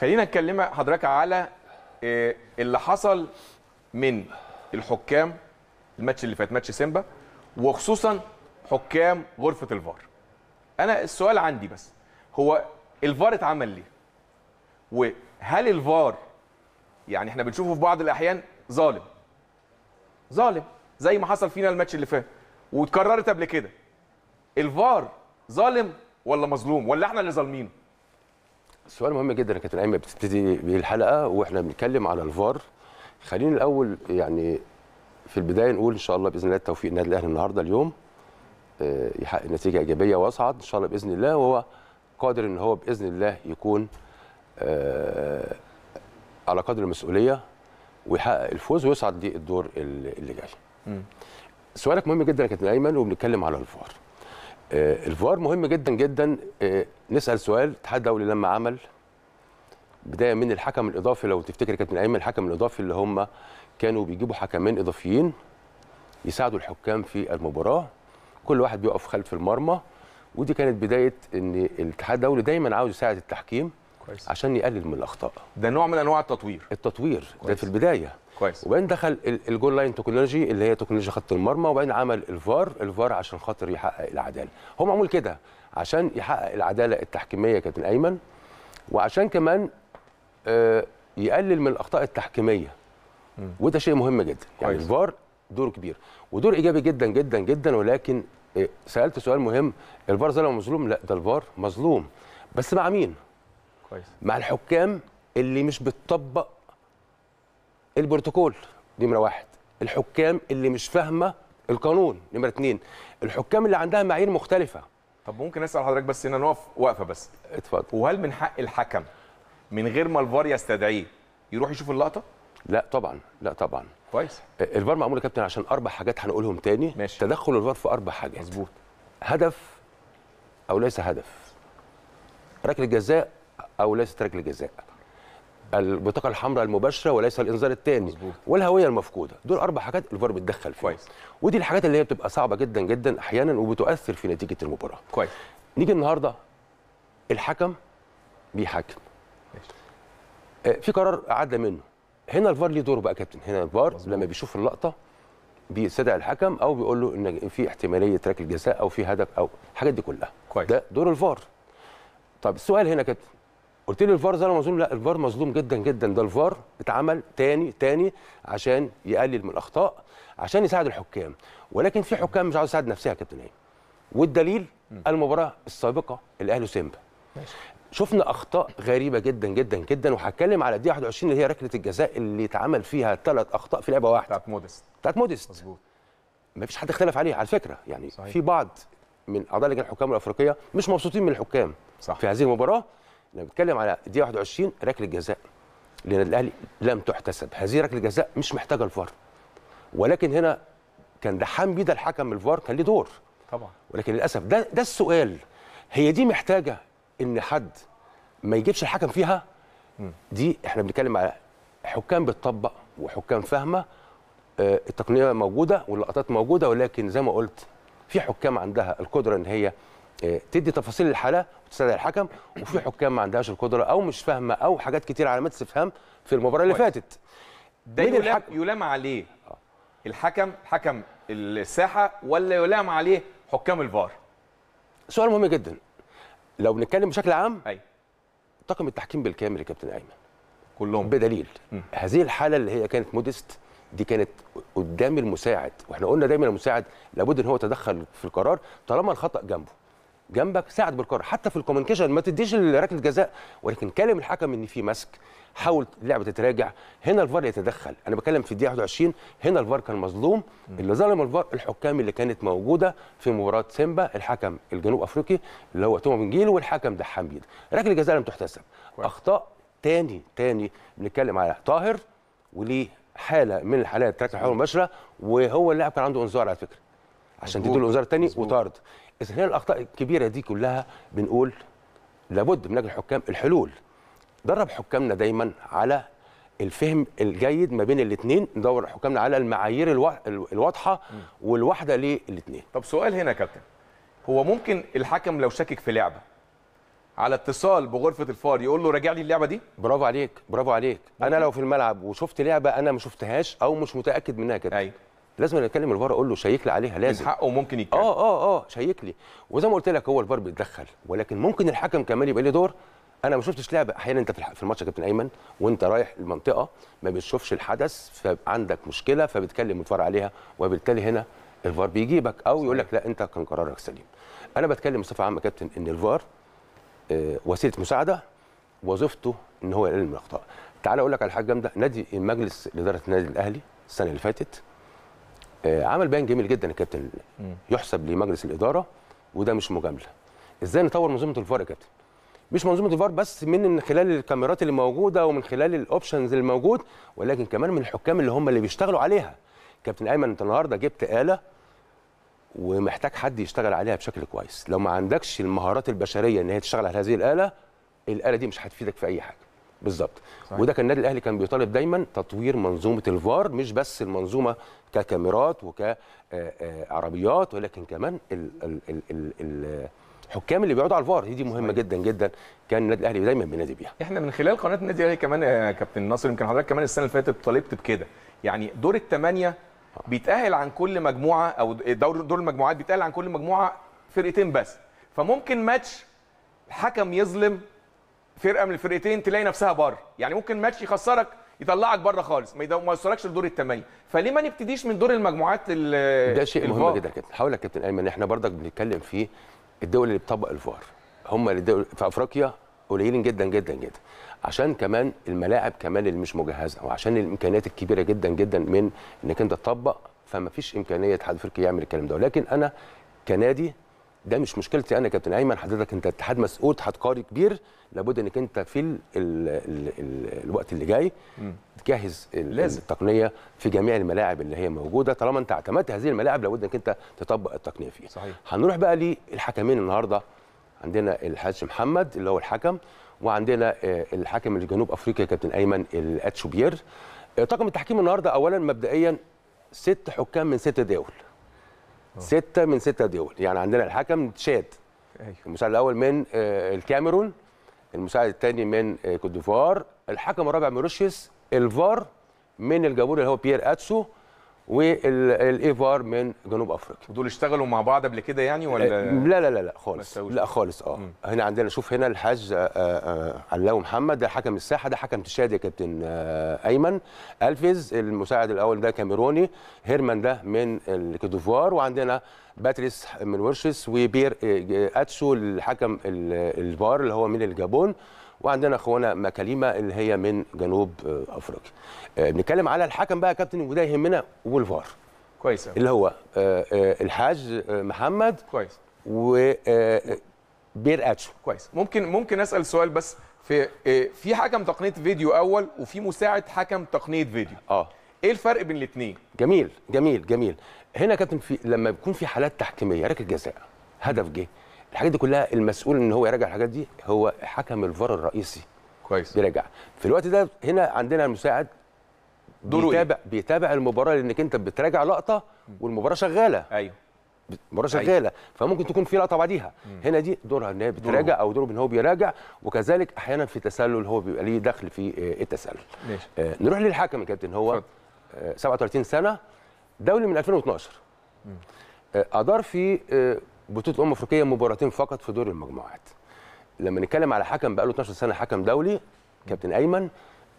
خلينا نتكلم حضرتك على آه، اللي حصل من الحكام الماتش اللي فات ماتش سيمبا وخصوصا حكام غرفه الفار انا السؤال عندي بس هو الفار اتعمل ليه وهل الفار يعني احنا بنشوفه في بعض الاحيان ظالم ظالم زي ما حصل فينا الماتش اللي فات واتكررت قبل كده الفار ظالم ولا مظلوم ولا احنا اللي ظالمينه سؤال مهم جدا يا كابتن ايمن بتبتدي بيه الحلقه واحنا بنتكلم على الفار خلينا الاول يعني في البدايه نقول ان شاء الله باذن الله التوفيق النادي الاهلي النهارده اليوم آه، يحقق نتيجه ايجابيه واصعد ان شاء الله باذن الله وهو قادر ان هو باذن الله يكون آه، على قدر المسؤوليه ويحقق الفوز ويصعد للدور اللي جاي. سؤالك مهم جدا يا كابتن ايمن وبنتكلم على الفار. آه، الفار مهم جدا جدا آه، نسال سؤال الاتحاد الدولي لما عمل بدايه من الحكم الاضافي لو تفتكر كانت من ايام الحكم الاضافي اللي هم كانوا بيجيبوا حكمين اضافيين يساعدوا الحكام في المباراه كل واحد بيقف خلف المرمى ودي كانت بدايه ان الاتحاد الدولي دايما عاوز يساعد التحكيم كويس. عشان يقلل من الاخطاء ده نوع من انواع التطوير التطوير كويس. ده في البدايه كويس وبعدين دخل الجول لاين تكنولوجي اللي هي تكنولوجيا خط المرمى وبعدين عمل الفار الفار عشان خاطر يحقق العداله هو معمول كده عشان يحقق العداله التحكيميه كابتن ايمن وعشان كمان آه، يقلل من الاخطاء التحكيميه وده شيء مهم جدا يعني كويس. يعني الفار دور كبير ودور ايجابي جدا جدا جدا ولكن آه، سالت سؤال مهم الفار ظلم مظلوم لا ده الفار مظلوم بس مع مين كويس مع الحكام اللي مش بتطبق البروتوكول دي نمره واحد الحكام اللي مش فاهمه القانون نمره اتنين الحكام اللي عندها معايير مختلفه طب ممكن اسال حضرتك بس هنا نقف وقفه بس اتفضل وهل من حق الحكم من غير ما الفار يستدعيه يروح يشوف اللقطه لا طبعا لا طبعا كويس الفار معمول يا كابتن عشان اربع حاجات هنقولهم تاني ماشي. تدخل الفار في اربع حاجات مظبوط هدف او ليس هدف ركله جزاء او ليست ركله جزاء البطاقه الحمراء المباشره وليس الانذار الثاني والهويه المفقوده دول اربع حاجات الفار بيتدخل فيها كويس ودي الحاجات اللي هي بتبقى صعبه جدا جدا احيانا وبتؤثر في نتيجه المباراه كويس نيجي النهارده الحكم بيحكم ماشي. آه، في قرار عدى منه هنا الفار ليه دور بقى يا كابتن هنا الفار مزبوط. لما بيشوف اللقطه بيستدعي الحكم او بيقول له ان في احتماليه ركله جزاء او في هدف او الحاجات دي كلها كويس. ده دور الفار طب السؤال هنا كابتن قلت لي الفار ده انا مظلوم لا الفار مظلوم جدا جدا ده الفار اتعمل تاني تاني عشان يقلل من الاخطاء عشان يساعد الحكام ولكن في حكام مش عاوز تساعد نفسها يا كابتن هاني والدليل المباراه السابقه الاهلي وسيمبا شفنا اخطاء غريبه جدا جدا جدا وهتكلم على الدقيقه 21 اللي هي ركله الجزاء اللي اتعمل فيها ثلاث اخطاء في لعبه واحده بتاعت مودست بتاعت مودست مظبوط ما فيش حد اختلف عليه على فكره يعني صحيح. في بعض من اعضاء لجنه الحكام الافريقيه مش مبسوطين من الحكام صح. في هذه المباراه انا بتكلم على دي 21 ركله جزاء للنادي الاهلي لم تحتسب هذه ركله جزاء مش محتاجه الفار ولكن هنا كان ده بيه ده الحكم الفار كان ليه دور طبعا ولكن للاسف ده ده السؤال هي دي محتاجه ان حد ما يجيبش الحكم فيها دي احنا بنتكلم على حكام بتطبق وحكام فاهمه آه، التقنيه موجوده واللقطات موجوده ولكن زي ما قلت في حكام عندها القدره ان هي آه، تدي تفاصيل الحاله وتستدعي الحكم وفي حكام ما عندهاش القدره او مش فاهمه او حاجات كتير علامات استفهام في المباراه اللي فاتت ده يلام, الحكم؟ يلام عليه آه. الحكم حكم الساحه ولا يلام عليه حكام الفار سؤال مهم جدا لو بنتكلم بشكل عام ايوه طاقم التحكيم بالكامل يا كابتن ايمن كلهم بدليل م. هذه الحاله اللي هي كانت مودست دي كانت قدام المساعد واحنا قلنا دايما المساعد لابد ان هو يتدخل في القرار طالما الخطا جنبه جنبك ساعد بالكره حتى في الكوميونيكيشن ما تديش ركله جزاء ولكن كلم الحكم ان في مسك حاول اللعبه تتراجع هنا الفار يتدخل انا بتكلم في الدقيقه 21 هنا الفار كان مظلوم اللي ظلم الفار الحكام اللي كانت موجوده في مباراه سيمبا الحكم الجنوب افريقي اللي هو توما بنجيل والحكم ده حميد ركله جزاء لم تحتسب اخطاء تاني تاني بنتكلم على طاهر وليه حاله من الحالات تركه الحوار المباشره وهو اللاعب كان عنده انذار على فكره عشان تديله انذار تاني وطارد اذا هنا الاخطاء الكبيره دي كلها بنقول لابد من اجل الحكام الحلول درب حكامنا دايما على الفهم الجيد ما بين الاثنين ندور حكامنا على المعايير الواضحه والواحده للاثنين طب سؤال هنا يا كابتن هو ممكن الحكم لو شكك في لعبه على اتصال بغرفه الفار يقول له راجع لي اللعبه دي برافو عليك برافو عليك ممكن. انا لو في الملعب وشفت لعبه انا ما شفتهاش او مش متاكد منها كده أيوة. لازم اكلم الفار اقول له شيك لي عليها لازم من حقه ممكن يتكلم اه اه اه شيك لي وزي ما قلت لك هو الفار بيتدخل ولكن ممكن الحكم كمان يبقى له دور انا ما شفتش لعبه احيانا انت في الماتش يا كابتن ايمن وانت رايح المنطقه ما بتشوفش الحدث فعندك مشكله فبتكلم الفار عليها وبالتالي هنا الفار بيجيبك او يقول لك لا انت كان قرارك سليم انا بتكلم بصفه عامه كابتن ان الفار آه، وسيله مساعده وظيفته ان هو يقلل من الاخطاء تعال اقول لك على حاجه جامده نادي مجلس اداره النادي الاهلي السنه اللي فاتت آه، عمل بيان جميل جدا الكابتن يحسب لمجلس الاداره وده مش مجامله ازاي نطور منظومه الفار يا كابتن مش منظومه الفار بس من خلال الكاميرات اللي موجوده ومن خلال الاوبشنز اللي موجود ولكن كمان من الحكام اللي هم اللي بيشتغلوا عليها كابتن ايمن انت النهارده جبت اله ومحتاج حد يشتغل عليها بشكل كويس لو ما عندكش المهارات البشريه ان هي تشتغل على هذه الاله الاله دي مش هتفيدك في اي حاجه بالظبط وده كان النادي الاهلي كان بيطالب دايما تطوير منظومه الفار مش بس المنظومه ككاميرات وكعربيات آه، آه، ولكن كمان ال ال ال ال ال الحكام اللي بيقعدوا على الفار دي مهمه صحيح. جدا جدا كان النادي الاهلي دايما بينادي بيها احنا من خلال قناه النادي الاهلي كمان يا آه، كابتن ناصر يمكن حضرتك كمان السنه اللي فاتت طالبت بكده يعني دور الثمانيه بيتاهل عن كل مجموعه او دور دور المجموعات بيتاهل عن كل مجموعه فرقتين بس فممكن ماتش الحكم يظلم فرقه من الفرقتين تلاقي نفسها بره يعني ممكن ماتش يخسرك يطلعك بره خالص ما يوصلكش لدور الثمانيه فليه ما نبتديش من دور المجموعات ده شيء الفار. مهم جدا يا كابتن هقول لك كابتن ايمن احنا برضك بنتكلم في الدول اللي بتطبق الفار هم الدول في افريقيا قليلين جدا جدا جدا عشان كمان الملاعب كمان اللي مش مجهزه وعشان الامكانيات الكبيره جدا جدا من انك انت تطبق فما فيش امكانيه اتحاد فرق يعمل الكلام ده ولكن انا كنادي ده مش مشكلتي انا كابتن ايمن حضرتك انت اتحاد مسؤول اتحاد قاري كبير لابد انك انت في الـ الـ الـ الـ الوقت اللي جاي تجهز لازم. التقنيه في جميع الملاعب اللي هي موجوده طالما انت اعتمدت هذه الملاعب لابد انك انت تطبق التقنيه فيها صحيح. هنروح بقى للحكمين النهارده عندنا الحاج محمد اللي هو الحكم وعندنا آه، الحكم الجنوب افريقيا كابتن ايمن الاتشوبير آه، طاقم التحكيم النهارده اولا مبدئيا ست حكام من ست دول آه. سته من سته دول يعني عندنا الحكم تشاد أيوه. المساعد الاول من آه، الكاميرون المساعد الثاني من آه، كوت ديفوار الحكم الرابع موريشيوس الفار من الجمهور اللي هو بيير اتسو والايفار من جنوب افريقيا دول اشتغلوا مع بعض قبل كده يعني ولا لا لا لا لا خالص لا خالص اه مم. هنا عندنا شوف هنا الحاج آه، آه، علاوي محمد ده حكم الساحه ده حكم تشاد يا كابتن آه، ايمن الفيز المساعد الاول ده كاميروني هيرمان ده من الكوتوفوار وعندنا باتريس من ورشس وبير اتسو الحكم الفار اللي هو من الجابون وعندنا اخوانا مكاليما اللي هي من جنوب آه، افريقيا آه، بنتكلم على الحكم بقى يا كابتن وده يهمنا والفار كويس اللي هو آه، الحاج محمد كويس و بير اتشو كويس ممكن ممكن اسال سؤال بس في في حكم تقنيه فيديو اول وفي مساعد حكم تقنيه فيديو اه ايه الفرق بين الاثنين جميل جميل جميل هنا يا كابتن في لما بيكون في حالات تحكيميه ركله جزاء هدف جه الحاجات دي كلها المسؤول ان هو يراجع الحاجات دي هو حكم الفار الرئيسي كويس بيراجع في الوقت ده هنا عندنا المساعد دوره بيتابع إيه؟ بيتابع المباراه لانك انت بتراجع لقطه والمباراه شغاله ايوه المباراه أيوه. شغاله أيوه. فممكن تكون في لقطه بعديها مم. هنا دي دورها ان هي بتراجع دوره. او دوره ان هو بيراجع وكذلك احيانا في تسلل هو بيبقى ليه دخل في آه، التسلل ماشي آه نروح للحكم يا كابتن هو آه 37 سنه دولي من 2012 مم. آه ادار في آه بطوله امم افريقيه مباراتين فقط في دور المجموعات لما نتكلم على حكم بقاله 12 سنه حكم دولي كابتن ايمن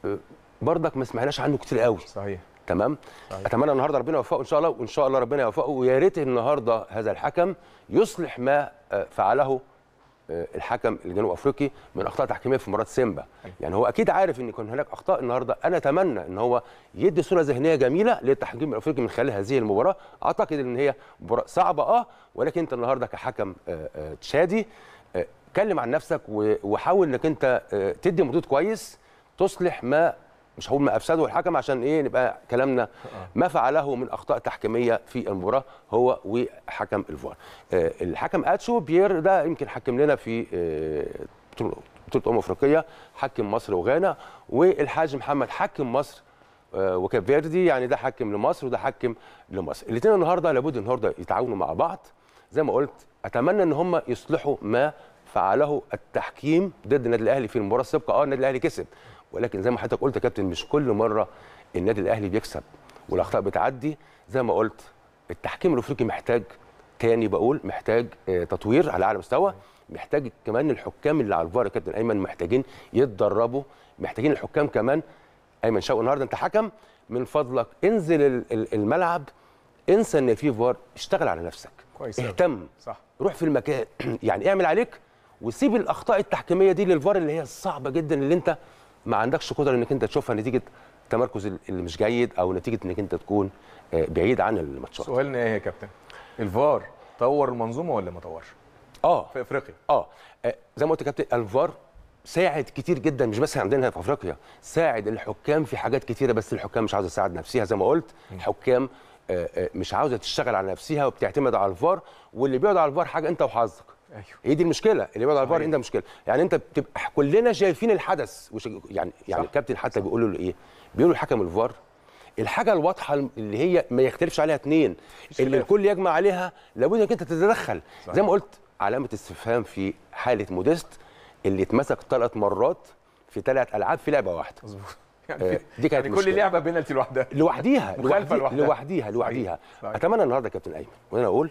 آه، بردك ما سمعناش عنه كتير قوي صحيح تمام صحيح. اتمنى النهارده ربنا يوفقه ان شاء الله وان شاء الله ربنا يوفقه ويا ريت النهارده هذا الحكم يصلح ما آه، فعله آه، الحكم الجنوب افريقي من اخطاء تحكيميه في مباراه سيمبا يعني هو اكيد عارف ان كان هناك اخطاء النهارده انا اتمنى ان هو يدي صوره ذهنيه جميله للتحكيم الافريقي من خلال هذه المباراه اعتقد ان هي مباراه صعبه اه ولكن انت النهارده كحكم آه، آه، تشادي اتكلم عن نفسك وحاول انك انت تدي مردود كويس تصلح ما مش هقول ما افسده الحكم عشان ايه نبقى كلامنا أه. ما فعله من اخطاء تحكيميه في المباراه هو وحكم الفار آه، الحكم اتشو بيير ده يمكن حكم لنا في آه، بطوله امم افريقيه حكم مصر وغانا والحاج محمد حكم مصر آه وكاب فيردي يعني ده حكم لمصر وده حكم لمصر الاثنين النهارده لابد النهارده يتعاونوا مع بعض زي ما قلت اتمنى ان هم يصلحوا ما فعله التحكيم ضد النادي الاهلي في المباراه السابقه اه النادي الاهلي كسب ولكن زي ما حضرتك قلت يا كابتن مش كل مره النادي الاهلي بيكسب والاخطاء بتعدي زي ما قلت التحكيم الافريقي محتاج تاني بقول محتاج آه، تطوير على اعلى مستوى محتاج كمان الحكام اللي على الفار يا كابتن ايمن محتاجين يتدربوا محتاجين الحكام كمان ايمن شوقي النهارده انت حكم من فضلك انزل الملعب انسى ان في فار اشتغل على نفسك كويس اهتم صح روح في المكان يعني اعمل عليك وسيب الاخطاء التحكيميه دي للفار اللي هي الصعبه جدا اللي انت ما عندكش قدره انك انت تشوفها نتيجه التمركز اللي مش جيد او نتيجه انك انت تكون آه، بعيد عن الماتشات سؤالنا ايه يا كابتن الفار طور المنظومه ولا ما طورش اه في افريقيا اه, آه، زي ما قلت يا كابتن الفار ساعد كتير جدا مش بس عندنا في افريقيا ساعد الحكام في حاجات كتيره بس الحكام مش عاوزه تساعد نفسها زي ما قلت الحكام آه، مش عاوزه تشتغل على نفسها وبتعتمد على الفار واللي بيقعد على الفار حاجه انت وحظك ايوه هي دي المشكله اللي بيقعد على الفار ده مشكله يعني انت بتبقى كلنا شايفين الحدث وش... يعني يعني الكابتن حتى بيقول له ايه بيقول الحكم الفار الحاجه الواضحه اللي هي ما يختلفش عليها اثنين اللي الكل يجمع عليها لابد انك انت تتدخل صحيح. زي ما قلت علامه استفهام في حاله موديست اللي اتمسك ثلاث مرات في ثلاث العاب في لعبه واحده مظبوط آه، يعني دي كانت يعني كل لعبه بينالتي لوحدها لوحديها لوحديها لوحديها لوحديها اتمنى النهارده كابتن ايمن وانا اقول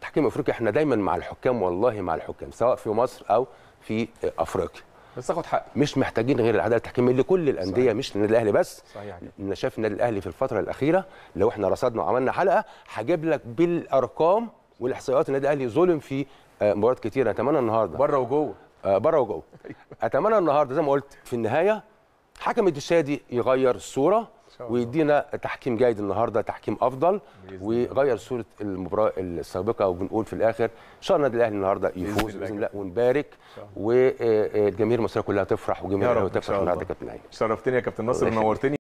تحكيم افريقيا احنا دايما مع الحكام والله مع الحكام سواء في مصر او في افريقيا بس تاخد حق مش محتاجين غير العداله التحكيميه لكل الانديه صحيح. مش للنادي الاهلي بس صحيح انا شايف النادي الاهلي في الفتره الاخيره لو احنا رصدنا وعملنا حلقه هجيب لك بالارقام والاحصائيات النادي الاهلي ظلم في آه، مباريات كتير اتمنى النهارده بره وجوه آه، بره وجوه أيوه. اتمنى النهارده زي ما قلت في النهايه حكم الدشادي يغير الصوره ويدينا تحكيم جيد النهارده تحكيم افضل ويغير صوره المباراه السابقه وبنقول في الاخر ان شاء الله النادي الاهلي النهارده يفوز باذن الله ونبارك والجماهير المصريه كلها تفرح وجماهير الاهلي تفرح النهارده كابتن شرفتني يا كابتن ناصر ونورتني